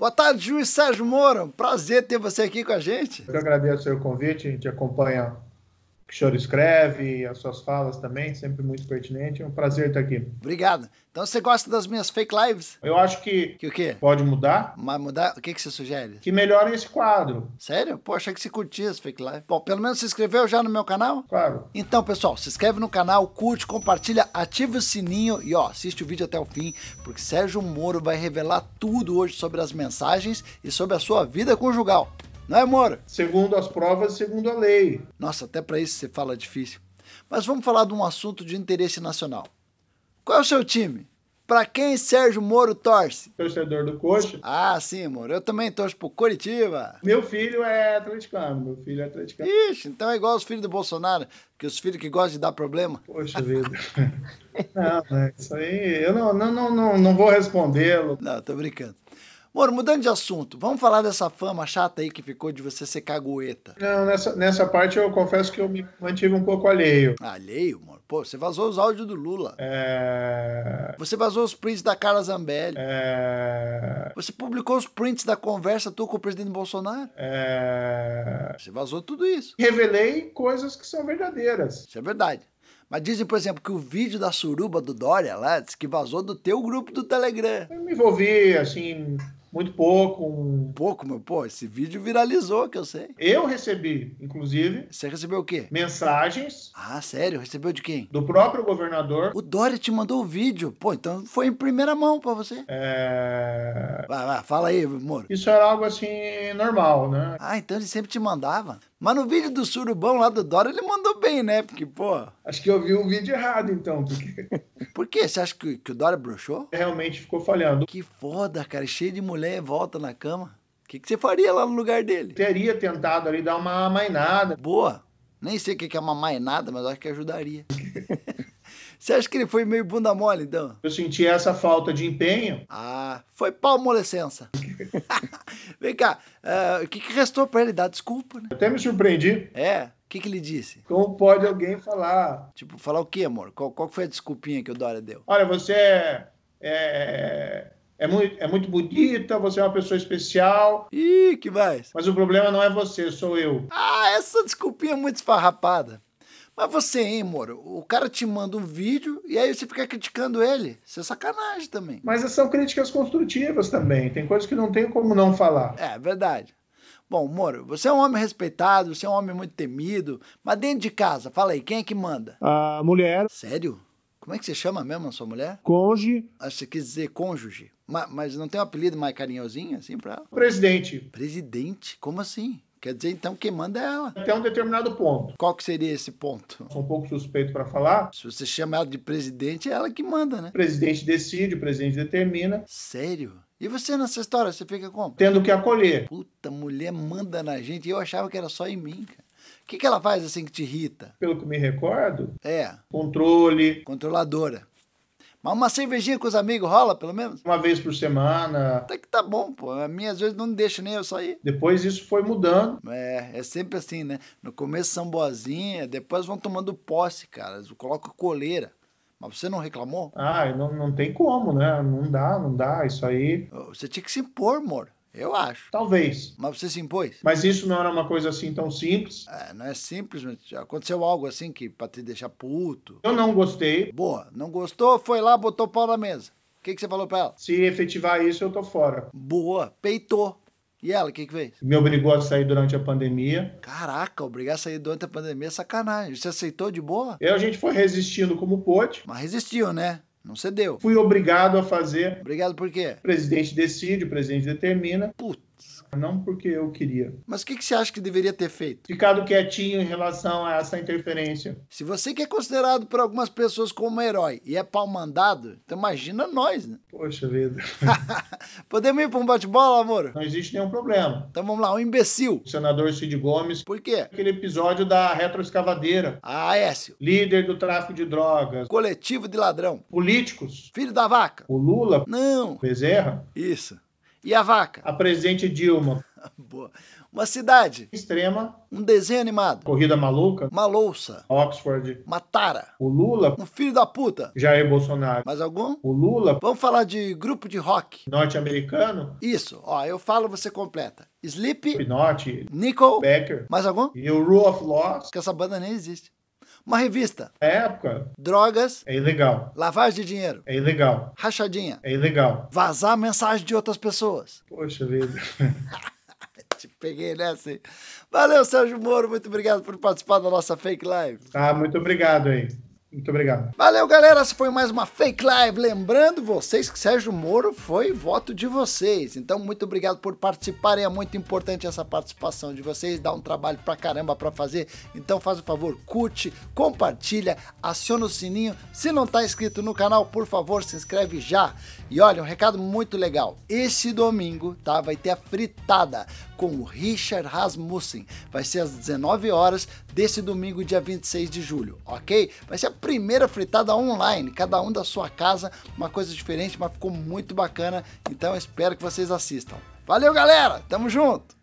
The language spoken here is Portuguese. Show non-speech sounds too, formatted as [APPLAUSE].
Boa tarde, juiz Sérgio Moura. Prazer ter você aqui com a gente. Eu agradeço o convite, a gente acompanha que o senhor escreve, as suas falas também, sempre muito pertinente. É um prazer estar aqui. Obrigado. Então você gosta das minhas fake lives? Eu acho que. Que o quê? Pode mudar. Mas mudar? O que, que você sugere? Que melhore esse quadro. Sério? Pô, achei que você curtia as fake lives. Bom, pelo menos se inscreveu já no meu canal? Claro. Então, pessoal, se inscreve no canal, curte, compartilha, ativa o sininho e ó, assiste o vídeo até o fim, porque Sérgio Moro vai revelar tudo hoje sobre as mensagens e sobre a sua vida conjugal. Não é, Moro? Segundo as provas, segundo a lei. Nossa, até para isso você fala difícil. Mas vamos falar de um assunto de interesse nacional. Qual é o seu time? Para quem Sérgio Moro torce? Torcedor do Coxa. Ah, sim, Moro. Eu também torço pro Curitiba. Meu filho é atleticano, meu filho é atleticano. Ixi, então é igual os filhos do Bolsonaro, que os filhos que gostam de dar problema. Poxa vida. [LAUGHS] não, isso aí, eu não, não, não, não, não vou respondê-lo. Não, tô brincando. Moro, mudando de assunto, vamos falar dessa fama chata aí que ficou de você ser cagueta. Não, nessa, nessa parte eu confesso que eu me mantive um pouco alheio. Alheio, mano? Pô, você vazou os áudios do Lula. É... Você vazou os prints da Carla Zambelli. É... Você publicou os prints da conversa tua com o presidente Bolsonaro. É... Você vazou tudo isso. Revelei coisas que são verdadeiras. Isso é verdade. Mas dizem, por exemplo, que o vídeo da suruba do Dória lá, diz que vazou do teu grupo do Telegram. Eu me envolvi, assim, muito pouco. Um... Pouco, meu? Pô, esse vídeo viralizou, que eu sei. Eu recebi, inclusive. Você recebeu o quê? Mensagens. Ah, sério? Recebeu de quem? Do próprio governador. O Dória te mandou o vídeo. Pô, então foi em primeira mão pra você. É. Vai, vai, fala aí, amor Isso era algo assim, normal, né? Ah, então ele sempre te mandava. Mas no vídeo do surubão lá do Dória, ele mandou bem, né? Porque, pô. Acho que eu vi o vídeo errado, então. Porque... [LAUGHS] Por quê? Você acha que, que o Dória bruxou? Realmente ficou falhando. Que foda, cara. Cheio de mulher, volta na cama. O que, que você faria lá no lugar dele? Teria tentado ali dar uma mainada. Boa. Nem sei o que é uma mainada, mas acho que ajudaria. Você acha que ele foi meio bunda mole, então? Eu senti essa falta de empenho. Ah, foi palmolescença. [LAUGHS] Vem cá, uh, o que, que restou para ele dar desculpa, né? Até me surpreendi. É, o que, que, ele disse? Como pode alguém falar? Tipo, falar o quê, amor? Qual, qual foi a desculpinha que o Dória deu? Olha, você é, é, é, muito, é muito bonita, você é uma pessoa especial. Ih, que mais? Mas o problema não é você, sou eu. Ah, essa desculpinha é muito esfarrapada. Mas você, hein, Moro? O cara te manda um vídeo e aí você fica criticando ele. Isso é sacanagem também. Mas são críticas construtivas também. Tem coisas que não tem como não falar. É, verdade. Bom, Moro, você é um homem respeitado, você é um homem muito temido. Mas dentro de casa, fala aí, quem é que manda? A mulher. Sério? Como é que você chama mesmo a sua mulher? Cônjuge. Acho que você quis dizer cônjuge. Mas, mas não tem um apelido mais carinhosinho assim pra ela? Presidente. Presidente? Como assim? Quer dizer, então, quem manda é ela. Até um determinado ponto. Qual que seria esse ponto? Sou um pouco suspeito para falar. Se você chama ela de presidente, é ela que manda, né? O presidente decide, o presidente determina. Sério? E você nessa história, você fica como? Tendo que acolher. Puta, mulher manda na gente. E eu achava que era só em mim, cara. O que, que ela faz assim que te irrita? Pelo que me recordo. É. Controle. Controladora. Mas uma cervejinha com os amigos rola, pelo menos? Uma vez por semana. Até que tá bom, pô. A minha às vezes não deixa nem eu sair. Depois isso foi mudando. É, é sempre assim, né? No começo são boazinha, depois vão tomando posse, cara. Eles colocam coleira. Mas você não reclamou? Ah, não, não tem como, né? Não dá, não dá. Isso aí. Você tinha que se impor, amor. Eu acho. Talvez. Mas você se impôs? Mas isso não era uma coisa assim tão simples. É, não é simples, mas aconteceu algo assim que pra te deixar puto. Eu não gostei. Boa, não gostou, foi lá, botou o pau na mesa. O que, que você falou pra ela? Se efetivar isso, eu tô fora. Boa, peitou. E ela, o que, que fez? Me obrigou a sair durante a pandemia. Caraca, obrigar a sair durante a pandemia é sacanagem. Você aceitou de boa? Eu, a gente foi resistindo como pôde. Mas resistiu, né? Não cedeu. Fui obrigado a fazer. Obrigado por quê? O presidente decide, o presidente determina. Puta não porque eu queria. Mas o que, que você acha que deveria ter feito? Ficado quietinho em relação a essa interferência. Se você que é considerado por algumas pessoas como herói e é pau mandado, então imagina nós, né? Poxa vida. [LAUGHS] Podemos ir para um bate-bola, amor? Não existe nenhum problema. Então vamos lá, um imbecil. O senador Cid Gomes. Por quê? Aquele episódio da retroescavadeira. Ah, é, Écio. Líder do tráfico de drogas. Coletivo de ladrão. Políticos. Filho da vaca. O Lula. Não. Bezerra. Isso. E a vaca? A presidente Dilma. [LAUGHS] Boa. Uma cidade. Extrema. Um desenho animado. Corrida maluca. Uma louça. Oxford. Uma tara. O Lula. Um filho da puta. Jair Bolsonaro. Mais algum? O Lula. Vamos falar de grupo de rock. Norte-americano. Isso. Ó, eu falo, você completa. Sleep. Pinote. Nickel. Becker. Mais algum? E o Rule of Law. Que essa banda nem existe. Uma revista. É época. Drogas. É ilegal. Lavagem de dinheiro. É ilegal. Rachadinha. É ilegal. Vazar mensagem de outras pessoas. Poxa vida. [LAUGHS] Te peguei nessa aí. Valeu, Sérgio Moro. Muito obrigado por participar da nossa fake live. Ah, muito obrigado aí. Muito obrigado. Valeu, galera. Essa foi mais uma Fake Live. Lembrando vocês que Sérgio Moro foi voto de vocês. Então, muito obrigado por participarem. É muito importante essa participação de vocês. Dá um trabalho pra caramba pra fazer. Então, faz o favor, curte, compartilha, aciona o sininho. Se não tá inscrito no canal, por favor, se inscreve já. E olha, um recado muito legal. Esse domingo, tá? Vai ter a fritada com o Richard Rasmussen. Vai ser às 19 horas desse domingo, dia 26 de julho, ok? Vai ser primeira fritada online, cada um da sua casa, uma coisa diferente, mas ficou muito bacana, então espero que vocês assistam. Valeu, galera! Tamo junto!